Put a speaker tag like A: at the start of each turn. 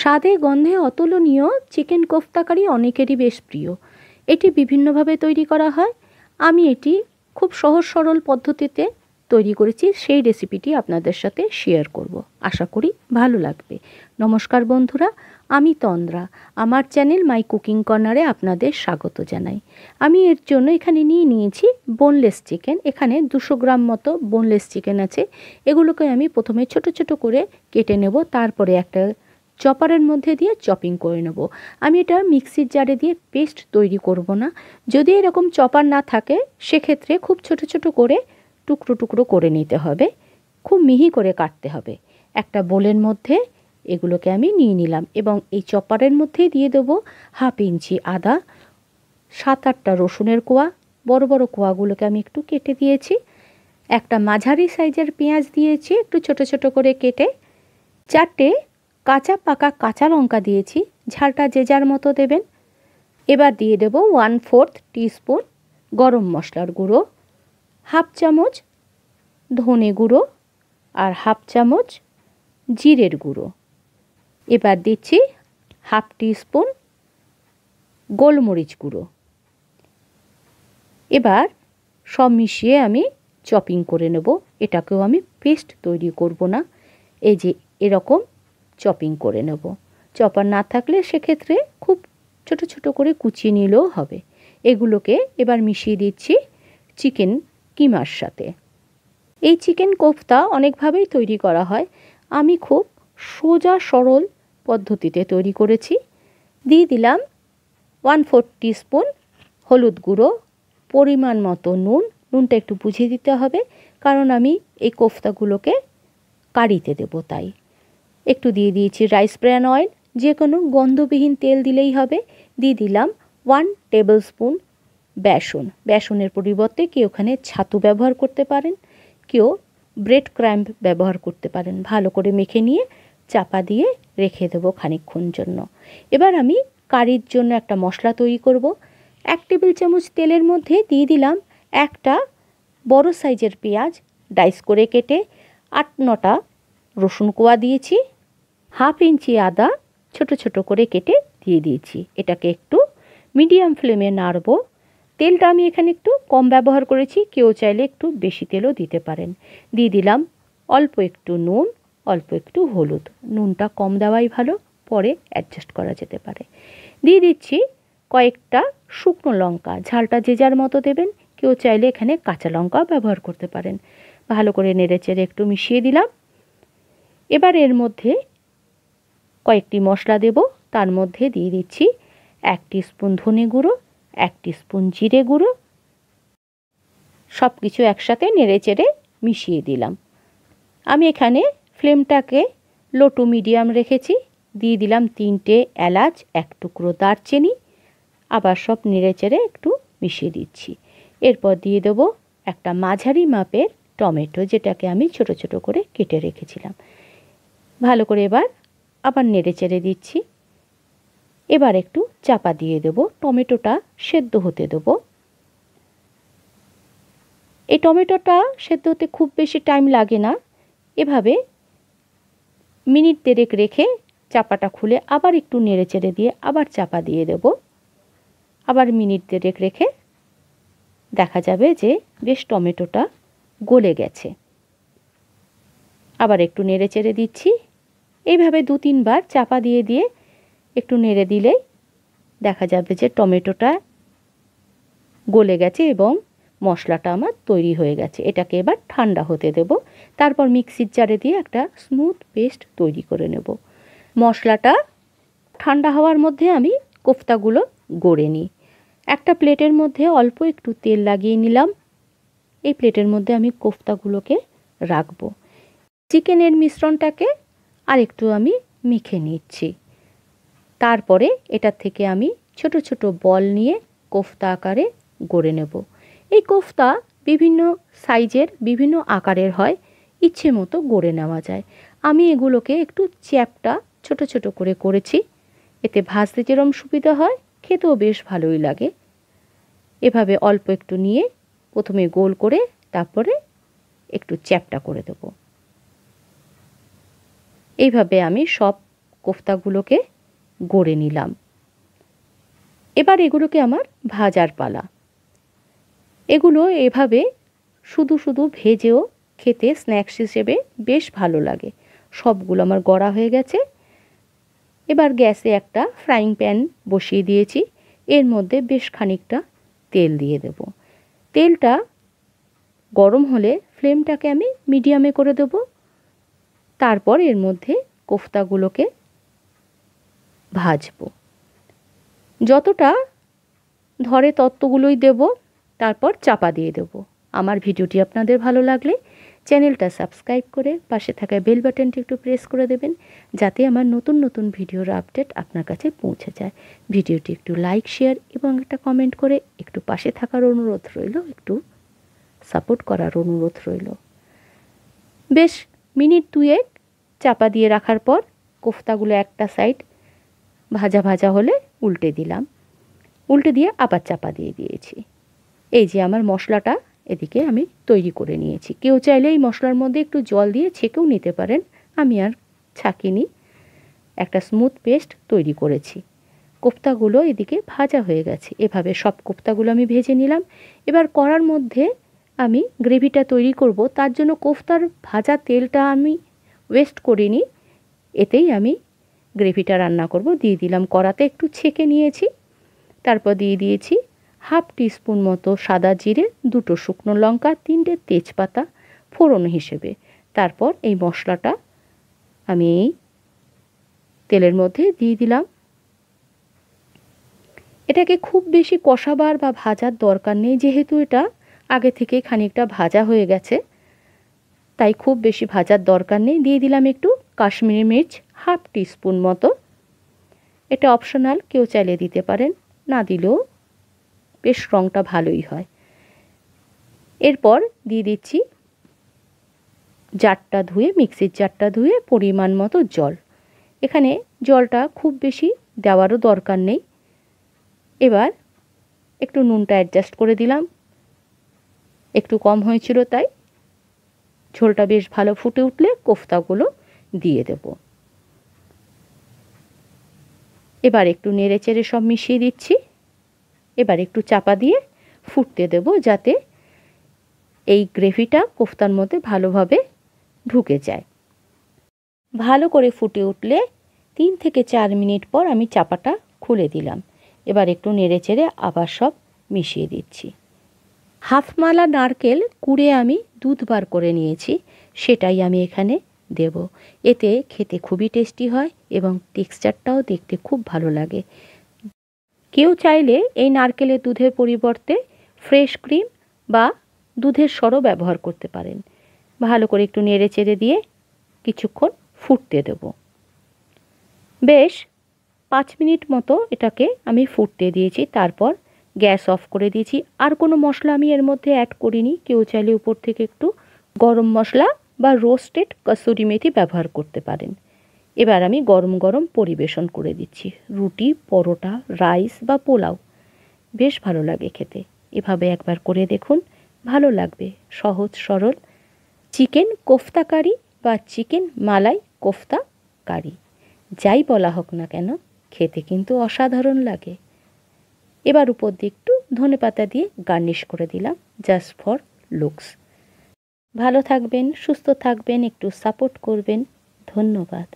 A: স্বাদে গন্ধে অতুলনীয় চিকেন কোফতা কারি অনেকেরই বেশ প্রিয় এটি বিভিন্নভাবে তৈরি করা হয় আমি এটি খুব সহজ সরল পদ্ধতিতে তৈরি করেছি সেই রেসিপিটি আপনাদের সাথে শেয়ার করব আশা করি ভালো লাগবে নমস্কার বন্ধুরা আমি তন্দ্রা আমার চ্যানেল মাই কুকিং কর্নারে আপনাদের স্বাগত জানাই আমি এর জন্য এখানে নিয়ে নিয়েছি বোনলেস চিকেন এখানে দুশো গ্রাম মতো বোনলেস চিকেন আছে এগুলোকে আমি প্রথমে ছোট ছোট করে কেটে নেব তারপরে একটা চপারের মধ্যে দিয়ে চপিং করে নেব আমি এটা মিক্সির জারে দিয়ে পেস্ট তৈরি করব না যদি এরকম চপার না থাকে সেক্ষেত্রে খুব ছোট ছোট করে টুকরো টুকরো করে নিতে হবে খুব মিহি করে কাটতে হবে একটা বোলের মধ্যে এগুলোকে আমি নিয়ে নিলাম এবং এই চপারের মধ্যেই দিয়ে দেবো হাফ ইঞ্চি আদা সাত আটটা রসুনের কোয়া বড় বড় কোয়াগুলোকে আমি একটু কেটে দিয়েছি একটা মাঝারি সাইজের পেঁয়াজ দিয়েছি একটু ছোট ছোট করে কেটে চারটে কাঁচা পাকা কাঁচা লঙ্কা দিয়েছি ঝালটা যে যার মতো দেবেন এবার দিয়ে দেব ওয়ান ফোর্থ টিস্পুন গরম মশলার গুঁড়ো হাফ চামচ ধনে গুঁড়ো আর হাফ চামচ জিরের গুঁড়ো এবার দিচ্ছি হাফ টিস্পুন গোলমরিচ গুঁড়ো এবার সব মিশিয়ে আমি চপিং করে নেব এটাকেও আমি পেস্ট তৈরি করব না এই যে এরকম চপিং করে নেব চপার না থাকলে সেক্ষেত্রে খুব ছোট ছোট করে কুচিয়ে নিলেও হবে এগুলোকে এবার মিশিয়ে দিচ্ছি চিকেন কিমার সাথে এই চিকেন কোফতা অনেকভাবেই তৈরি করা হয় আমি খুব সোজা সরল পদ্ধতিতে তৈরি করেছি দিয়ে দিলাম ওয়ান ফোর স্পুন হলুদ গুঁড়ো পরিমাণ মতো নুন নুনটা একটু বুঝিয়ে দিতে হবে কারণ আমি এই কোফতাগুলোকে কারিতে দেবো তাই একটু দিয়ে দিয়েছি রাইস ব্র্যান অয়েল যে কোনো গন্ধবিহীন তেল দিলেই হবে দিয়ে দিলাম ওয়ান টেবিল স্পুন বেসন বেসনের পরিবর্তে কেউ ওখানে ছাতু ব্যবহার করতে পারেন কেউ ব্রেড ক্র্যাম্প ব্যবহার করতে পারেন ভালো করে মেখে নিয়ে চাপা দিয়ে রেখে দেবো খানিক্ষণ জন্য এবার আমি কারির জন্য একটা মশলা তৈরি করব এক টেবিল চামচ তেলের মধ্যে দিয়ে দিলাম একটা বড় সাইজের পেঁয়াজ ডাইস করে কেটে আট নটা রসুন কোয়া দিয়েছি হাফ ইঞ্চি আদা ছোট ছোট করে কেটে দিয়ে দিয়েছি এটাকে একটু মিডিয়াম ফ্লেমে নাড়ব তেলটা আমি এখানে একটু কম ব্যবহার করেছি কেউ চাইলে একটু বেশি তেলও দিতে পারেন দিয়ে দিলাম অল্প একটু নুন অল্প একটু হলুদ নুনটা কম দেওয়াই ভালো পরে অ্যাডজাস্ট করা যেতে পারে দিয়ে দিচ্ছি কয়েকটা শুকনো লঙ্কা ঝালটা যে যার মতো দেবেন কেউ চাইলে এখানে কাঁচা লঙ্কাও ব্যবহার করতে পারেন ভালো করে নেড়েচেড়ে একটু মিশিয়ে দিলাম এবার এর মধ্যে কয়েকটি মশলা দেব তার মধ্যে দিয়ে দিচ্ছি এক স্পুন ধনে গুঁড়ো এক স্পুন জিরে গুঁড়ো সব কিছু একসাথে নেড়ে চেড়ে মিশিয়ে দিলাম আমি এখানে ফ্লেমটাকে লো টু মিডিয়াম রেখেছি দিয়ে দিলাম তিনটে এলাচ এক টুকরো দারচিনি আবার সব নেড়ে চেড়ে একটু মিশিয়ে দিচ্ছি এরপর দিয়ে দেবো একটা মাঝারি মাপের টমেটো যেটাকে আমি ছোট ছোট করে কেটে রেখেছিলাম ভালো করে এবার আবার নেড়ে চেড়ে দিচ্ছি এবার একটু চাপা দিয়ে দেব টমেটোটা সেদ্ধ হতে দেব এই টমেটোটা সেদ্ধ হতে খুব বেশি টাইম লাগে না এভাবে মিনিট দেড়েক রেখে চাপাটা খুলে আবার একটু নেড়ে চেড়ে দিয়ে আবার চাপা দিয়ে দেব আবার মিনিট দেড়েক রেখে দেখা যাবে যে বেশ টমেটোটা গলে গেছে আবার একটু নেড়ে চেড়ে দিচ্ছি এইভাবে দু তিনবার চাপা দিয়ে দিয়ে একটু নেড়ে দিলেই দেখা যাবে যে টমেটোটা গলে গেছে এবং মশলাটা আমার তৈরি হয়ে গেছে এটাকে এবার ঠান্ডা হতে দেব তারপর মিক্সির জারে দিয়ে একটা স্মুথ পেস্ট তৈরি করে নেব মশলাটা ঠান্ডা হওয়ার মধ্যে আমি কোফতাগুলো গড়ে নিই একটা প্লেটের মধ্যে অল্প একটু তেল লাগিয়ে নিলাম এই প্লেটের মধ্যে আমি কোফতাগুলোকে রাখবো চিকেনের মিশ্রণটাকে আর একটু আমি মেখে নিচ্ছি তারপরে এটা থেকে আমি ছোট ছোট বল নিয়ে কোফতা আকারে গড়ে নেব এই কোফতা বিভিন্ন সাইজের বিভিন্ন আকারের হয় ইচ্ছে মতো গড়ে নেওয়া যায় আমি এগুলোকে একটু চ্যাপটা ছোট ছোট করে করেছি এতে ভাজতে যেরম সুবিধা হয় খেতেও বেশ ভালোই লাগে এভাবে অল্প একটু নিয়ে প্রথমে গোল করে তারপরে একটু চ্যাপটা করে দেবো এইভাবে আমি সব কোফতাগুলোকে গড়ে নিলাম এবার এগুলোকে আমার ভাজার পালা এগুলো এভাবে শুধু শুধু ভেজেও খেতে স্ন্যাক্স হিসেবে বেশ ভালো লাগে সবগুলো আমার গড়া হয়ে গেছে এবার গ্যাসে একটা ফ্রাইং প্যান বসিয়ে দিয়েছি এর মধ্যে বেশ খানিকটা তেল দিয়ে দেব তেলটা গরম হলে ফ্লেমটাকে আমি মিডিয়ামে করে দেবো তারপর এর মধ্যে কোফতাগুলোকে ভাজবো যতটা ধরে তত্ত্বগুলোই দেব তারপর চাপা দিয়ে দেব আমার ভিডিওটি আপনাদের ভালো লাগলে চ্যানেলটা সাবস্ক্রাইব করে পাশে থাকা বেল বাটনটি একটু প্রেস করে দেবেন যাতে আমার নতুন নতুন ভিডিওর আপডেট আপনার কাছে পৌঁছে যায় ভিডিওটি একটু লাইক শেয়ার এবং একটা কমেন্ট করে একটু পাশে থাকার অনুরোধ রইল একটু সাপোর্ট করার অনুরোধ রইল বেশ মিনিট দুয়েক চাপা দিয়ে রাখার পর কোফতাগুলো একটা সাইড ভাজা ভাজা হলে উল্টে দিলাম উল্টে দিয়ে আবার চাপা দিয়ে দিয়েছি এই যে আমার মশলাটা এদিকে আমি তৈরি করে নিয়েছি কেউ চাইলে এই মশলার মধ্যে একটু জল দিয়ে ছেঁকেও নিতে পারেন আমি আর নিই একটা স্মুথ পেস্ট তৈরি করেছি কোফতাগুলো এদিকে ভাজা হয়ে গেছে এভাবে সব কোফতাগুলো আমি ভেজে নিলাম এবার করার মধ্যে আমি গ্রেভিটা তৈরি করব তার জন্য কোফতার ভাজা তেলটা আমি ওয়েস্ট করিনি এতেই আমি গ্রেভিটা রান্না করব দিয়ে দিলাম কড়াতে একটু ছেঁকে নিয়েছি তারপর দিয়ে দিয়েছি হাফ টিস্পুন মতো সাদা জিরে দুটো শুকনো লঙ্কা তিনটে তেজপাতা ফোড়ন হিসেবে তারপর এই মশলাটা আমি এই তেলের মধ্যে দিয়ে দিলাম এটাকে খুব বেশি কষাবার বা ভাজার দরকার নেই যেহেতু এটা আগে থেকেই খানিকটা ভাজা হয়ে গেছে তাই খুব বেশি ভাজার দরকার নেই দিয়ে দিলাম একটু কাশ্মীরি মির্চ হাফ টিস্পুন মতো এটা অপশনাল কেউ চাইলে দিতে পারেন না দিলেও বেশ রঙটা ভালোই হয় এরপর দিয়ে দিচ্ছি জারটা ধুয়ে মিক্সির জারটা ধুয়ে পরিমাণ মতো জল এখানে জলটা খুব বেশি দেওয়ারও দরকার নেই এবার একটু নুনটা অ্যাডজাস্ট করে দিলাম একটু কম হয়েছিল তাই ঝোলটা বেশ ভালো ফুটে উঠলে কোফতাগুলো দিয়ে দেব এবার একটু নেড়ে চেড়ে সব মিশিয়ে দিচ্ছি এবার একটু চাপা দিয়ে ফুটতে দেব যাতে এই গ্রেভিটা কোফতার মধ্যে ভালোভাবে ঢুকে যায় ভালো করে ফুটে উঠলে তিন থেকে চার মিনিট পর আমি চাপাটা খুলে দিলাম এবার একটু নেড়ে চেড়ে আবার সব মিশিয়ে দিচ্ছি হাফমালা নারকেল কুড়ে আমি দুধ বার করে নিয়েছি সেটাই আমি এখানে দেব এতে খেতে খুবই টেস্টি হয় এবং টেক্সচারটাও দেখতে খুব ভালো লাগে কেউ চাইলে এই নারকেলের দুধের পরিবর্তে ফ্রেশ ক্রিম বা দুধের সরও ব্যবহার করতে পারেন ভালো করে একটু নেড়ে চেড়ে দিয়ে কিছুক্ষণ ফুটতে দেব বেশ পাঁচ মিনিট মতো এটাকে আমি ফুটতে দিয়েছি তারপর গ্যাস অফ করে দিয়েছি আর কোনো মশলা আমি এর মধ্যে অ্যাড করিনি কেউ চাইলে উপর থেকে একটু গরম মশলা বা রোস্টেড কসুরি মেথি ব্যবহার করতে পারেন এবার আমি গরম গরম পরিবেশন করে দিচ্ছি রুটি পরোটা রাইস বা পোলাও বেশ ভালো লাগে খেতে এভাবে একবার করে দেখুন ভালো লাগবে সহজ সরল চিকেন কোফতা কারি বা চিকেন মালাই কোফতা কারি যাই বলা হোক না কেন খেতে কিন্তু অসাধারণ লাগে এবার উপর দিয়ে একটু ধনে পাতা দিয়ে গার্নিশ করে দিলাম জাস্ট ফর লুকস ভালো থাকবেন সুস্থ থাকবেন একটু সাপোর্ট করবেন ধন্যবাদ